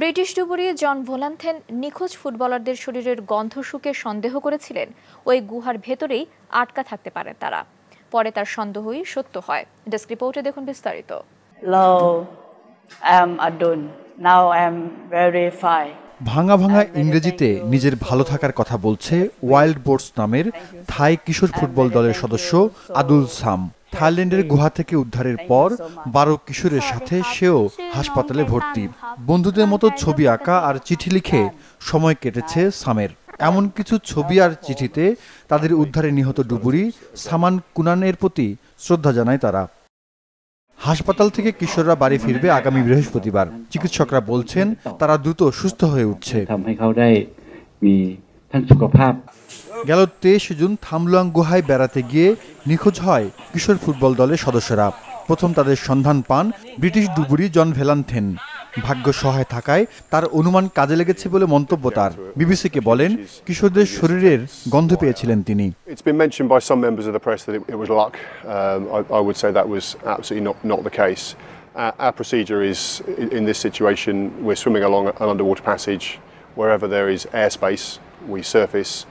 British ডুবুরি জন ভোলান্থেন নিখোঁজ ফুটবলারদের শরীরের গন্ধ শুকে সন্দেহ করেছিলেন ওই গুহার ভেতরেই আটকা থাকতে পারে তারা পরে তার সন্দেহই সত্য হয় ডেস্ক রিপোর্টে দেখুন বিস্তারিত ভাঙা ভাঙা ইংরেজিতে নিজের ভালো থাকার কথা বলছে ওয়াইল্ড বোর্ডস নামের থাই কিশোর ফুটবল দলের সদস্য আদুল সাম থাইল্যান্ডের গুহা থেকে উদ্ধারের পর বারো কিশোরের সাথে সেও হাসপাতালে ভর্তি বন্ধুদের মতো ছবি আঁকা আর চিঠি লিখে সময় কেটেছে সামের এমন কিছু ছবি আর চিঠিতে তাদের উদ্ধারে নিহত ডুবুরি সামান কুনানের প্রতি শ্রদ্ধা জানায় তারা হাসপাতাল থেকে কিশোররা বাড়ি ফিরবে আগামী বৃহস্পতিবার চিকিৎসকরা বলছেন তারা দ্রুত সুস্থ হয়ে উঠছে গেল তেইশ জুন থামলুয়াং গুহায় বেড়াতে গিয়ে নিখোঁজ হয় কিশোর ফুটবল দলের সদস্যরা প্রথম তাদের সন্ধান পান ব্রিটিশ ডুবুরি জন ভেলান্থেন ভাগ্য সহায় থাকায় তার অনুমান কাজে লেগেছে বলে মন্তব্য তার বিবিসিকে বলেন কিশোরদের শরীরের গন্ধ পেয়েছিলেন তিনি Wherever there is airspace, we surface,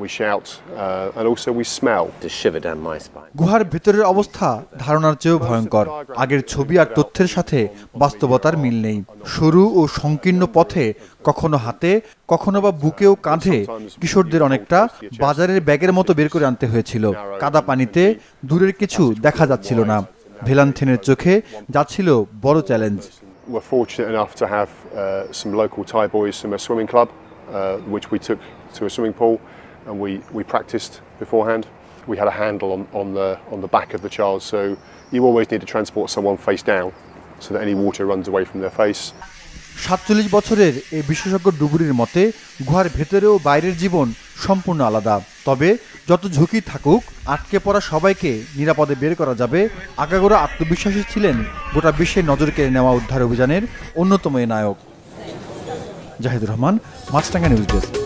we shout, uh, and also we smell. To shiver down my spine. গুহার ভেতরের অবস্থা ধারণার চেয়েও ভয়ঙ্কর আগের ছবি আর তথ্যের সাথে বাস্তবতার মিল নেই সরু ও সংকীর্ণ পথে কখনো হাতে কখনো বা বুকে ও কাঁধে কিশোরদের অনেকটা বাজারের ব্যাগের মতো বের করে আনতে হয়েছিল কাদা পানিতে দূরের কিছু দেখা যাচ্ছিল না ভেলান্থিনের চোখে যাচ্ছিল বড় challenge We're fortunate enough to have uh, some local Thai boys from a swimming club uh, which we took to a swimming pool and we, we practiced beforehand. We had a handle on, on, the, on the back of the child, so you always need to transport someone face down so that any water runs away from their face. সাতচল্লিশ বছরের এই বিশেষজ্ঞ ডুবুরির মতে গুহার ভেতরে ও বাইরের জীবন সম্পূর্ণ আলাদা তবে যত ঝুঁকি থাকুক আটকে পড়া সবাইকে নিরাপদে বের করা যাবে আগাগোড়া আত্মবিশ্বাসী ছিলেন গোটা বিশ্বের নজর কেড়ে নেওয়া উদ্ধার অভিযানের অন্যতম এ নায়ক জাহিদুর রহমান মাছটাঙ্গা নিউজ ডেস্ক